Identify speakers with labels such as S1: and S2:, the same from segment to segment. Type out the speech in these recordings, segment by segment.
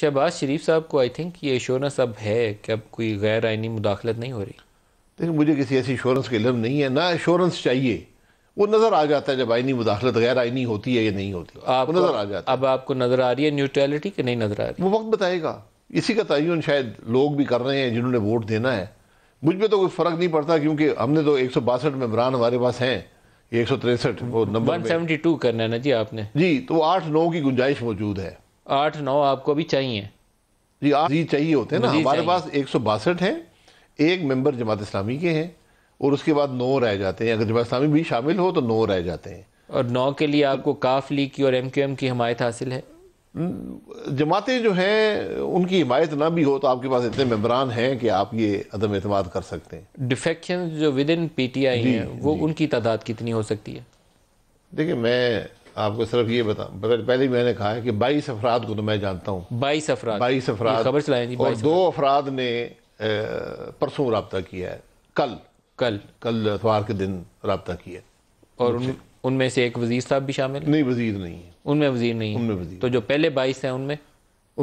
S1: शहबाज शरीफ साहब को I think ये एश्योरेंस अब है कि अब कोई गैर आइनी मुदाखलत नहीं हो रही
S2: लेकिन मुझे किसी ऐसी एश्योरेंस का इलम नहीं है ना एश्योरेंस चाहिए
S1: वो नज़र आ जाता है जब आइनी मुदाखलत गैर आइनी होती है या नहीं होती आप नज़र आ जाता अब आपको नज़र आ रही है न्यूट्रलिटी कि नहीं नज़र आ रही
S2: वो वक्त बताएगा इसी का तयन शायद लोग भी कर रहे हैं जिन्होंने वोट देना है मुझ में तो कोई फ़र्क नहीं पड़ता क्योंकि हमने तो एक सौ बासठ मेम्बरान हमारे पास हैं एक सौ तिरसठ वो नंबर वन सेवेंटी
S1: टू करना है ना जी आपने जी तो आठ नौ की गुंजाइश मौजूद है आठ नौ आपको भी चाहिए जी आप जी चाहिए होते हैं ना हमारे पास
S2: एक सौ बासठ है एक मेंबर जमात इस्लामी के हैं और उसके बाद नौ रह जाते हैं अगर जमात इस्लामी भी शामिल हो तो नौ रह जाते हैं
S1: और नौ के लिए आपको काफ लीग की और एम क्यू एम की हमायत हासिल है
S2: जमातें जो हैं उनकी हिमायत ना भी हो तो आपके पास इतने मेम्बरान हैं कि आप ये अदम अतमाद कर सकते
S1: हैं डिफेक्शन जो within P T I है वो उनकी तादाद कितनी हो सकती है देखिए मैं आपको सिर्फ ये बता पहले मैंने कहा है कि बाईस अफराद को तो मैं जानता हूँ बाईस अफराद बाईस अफराद खबर चलाएं और दो
S2: अफराद ने परसों रबता किया
S1: है कल कल कल अतवार के दिन रबता किया और उनमें से एक वजीर साहब भी शामिल नहीं वजीर नहीं है उनमें वजीर नहीं उनमें वजीर तो जो पहले बाईस हैं उनमें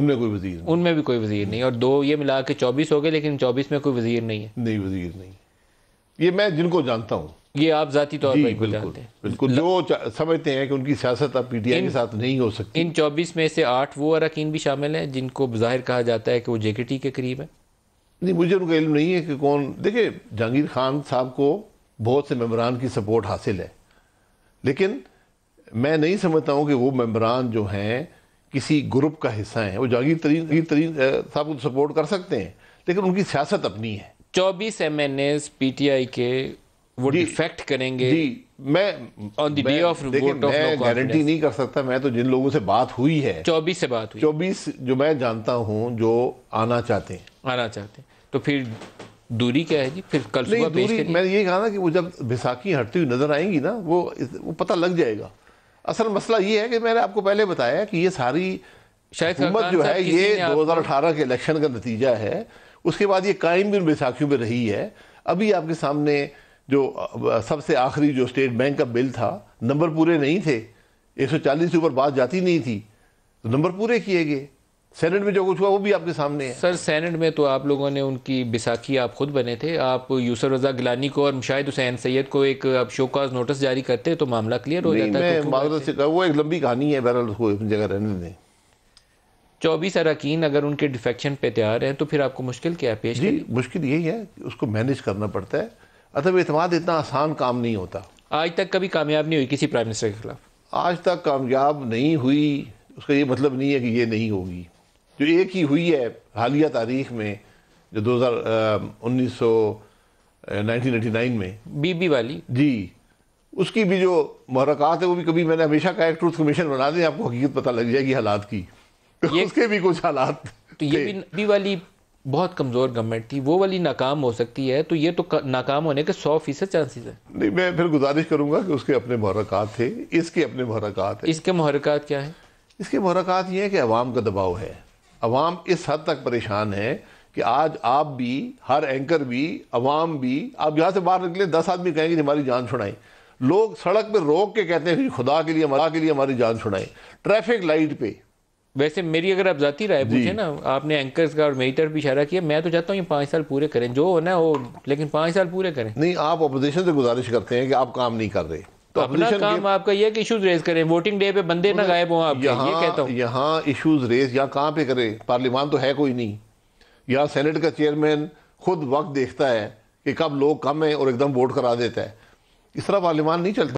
S1: उनमें कोई वजीर उनमें भी कोई वजीर नहीं और दो ये मिला के चौबीस हो गए लेकिन चौबीस में कोई वजीर नहीं है नहीं वजीर नहीं ये मैं जिनको जानता हूँ ये आप जाती तौर पर बिल्कुल बिल्कुल जो समझते हैं कि उनकी सियासत अब पीटीआई के साथ नहीं हो सकती इन चौबीस में से आठ वो अरकान भी शामिल हैं जिनको जाहिर कहा जाता है कि वो जेकेटी के करीब है
S2: नहीं मुझे उनका इल्म नहीं है कि कौन देखिए जहांगीर खान साहब को बहुत से मम्बरान की सपोर्ट हासिल है लेकिन मैं नहीं समझता हूँ कि वो मम्बरान जो हैं किसी ग्रुप का हिस्सा हैं वो जहांगीर तरीन तरीन साहब को तो सपोर्ट कर सकते हैं लेकिन उनकी सियासत अपनी है
S1: 24 एम एन एस पीटीआई के वो डिफेक्ट करेंगे जी मैं on the day of vote of मैं गारंटी नहीं
S2: कर सकता मैं तो जिन लोगों से बात हुई है 24 से बात हुई 24 जो मैं जानता हूं जो आना चाहते हैं
S1: आना चाहते हैं तो फिर दूरी क्या है जी फिर कल सुबह दूरी मैंने
S2: ये कहा ना कि वो जब बैसाखी हटती हुई नजर आएंगी ना वो वो पता लग जाएगा असल मसला ये है कि मैंने आपको पहले बताया कि ये सारी शायद जो है ये 2018 के इलेक्शन का नतीजा है उसके बाद ये कायम बिन बैसाखियों में रही है अभी आपके सामने जो सबसे आखिरी जो स्टेट बैंक का बिल था नंबर पूरे नहीं थे 140 से ऊपर बात जाती नहीं थी तो नंबर पूरे किए गए सेनेट में जो कुछ हुआ वो भी आपके सामने है सर
S1: सेनेट में तो आप लोगों ने उनकी बिसाखी आप खुद बने थे आप यूसर रजा गिलानी को और मुशाहिद हुसैन सैयद को एक आप शोकाज नोटिस जारी करते तो मामला क्लियर हो जाता है
S2: तो वो एक लंबी कहानी है बहरहाल जगह रहने दें
S1: चौबीस अरकान अगर उनके डिफेक्शन पे तैयार हैं तो फिर आपको मुश्किल क्या पेश जी मुश्किल यही है कि उसको मैनेज करना पड़ता है अतः अतमाद इतना आसान काम नहीं होता आज तक कभी कामयाब नहीं हुई किसी प्राइम मिनिस्टर
S2: के खिलाफ आज तक कामयाब नहीं हुई उसका ये मतलब नहीं है कि ये नहीं होगी जो एक ही हुई है हालिया तारीख में जो दो हज़ार उन्नीस सौ में
S1: बीबी वाली जी उसकी भी जो महरक़ात है वो भी कभी मैंने हमेशा कहा एक ट्रूथ कमीशन बना दें आपको हकीकत पता लग जाएगी हालात की तो ये उसके भी कुछ हालात तो ये भी, भी वाली बहुत कमज़ोर गवर्नमेंट थी वो वाली नाकाम हो सकती है तो ये तो नाकाम होने के सौ फीसद चांसेस है
S2: नहीं मैं फिर गुजारिश करूंगा कि उसके अपने महरकत थे इसके अपने महरकत है इसके महरकत क्या है इसके महरकत ये है कि अवाम का दबाव है अवाम इस हद तक परेशान है कि आज आप भी हर एंकर भी अवाम भी आप यहाँ से बाहर निकले दस आदमी कहेंगे हमारी जान छुड़ाएं लोग सड़क पर रोक के कहते हैं कि खुदा के लिए मरा के लिए हमारी जान छुड़ाएं ट्रैफिक लाइट पे
S1: वैसे मेरी अगर आप जाती राय पूछे ना आपने एंकर्स का और मेटर भी इशारा किया मैं तो चाहता हूँ ये पाँच साल पूरे करें जो हो ना वो लेकिन पाँच साल पूरे करें नहीं आप अपोजिशन से गुजारिश करते हैं कि आप काम नहीं कर रहे तो अपना काम आपका यह इश्यूज रेज करें वोटिंग डे पे बंदे ना गायब हों आप यहाँ कहता हूँ यहाँ इशूज रेज यहाँ कहाँ पे
S2: करें पार्लियामान तो है कोई नहीं यहाँ सेनेट का चेयरमैन खुद वक्त देखता है कि कब लोग कम है और एकदम वोट करा देता है इस तरह पार्लियामान नहीं चलता